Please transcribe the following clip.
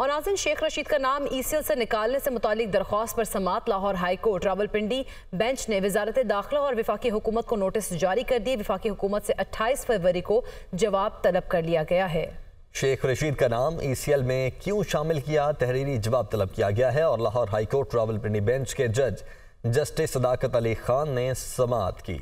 और नाजिन शेख रशीद का नाम ई सी एल से निकालने से मुतल दरख्वास्त पर समात Lahore high court Rawalpindi bench ने वजारत दाखिला और विफाकी हुकूमत को नोटिस जारी कर दिए विफाकी हुकूमत से अट्ठाईस फरवरी को जवाब तलब कर लिया गया है शेख रशीद का नाम ई सी एल में क्यों शामिल किया तहरीरी जवाब तलब किया गया है और Lahore high court Rawalpindi bench के जज जस्टिस सदाकत अली खान ने समात की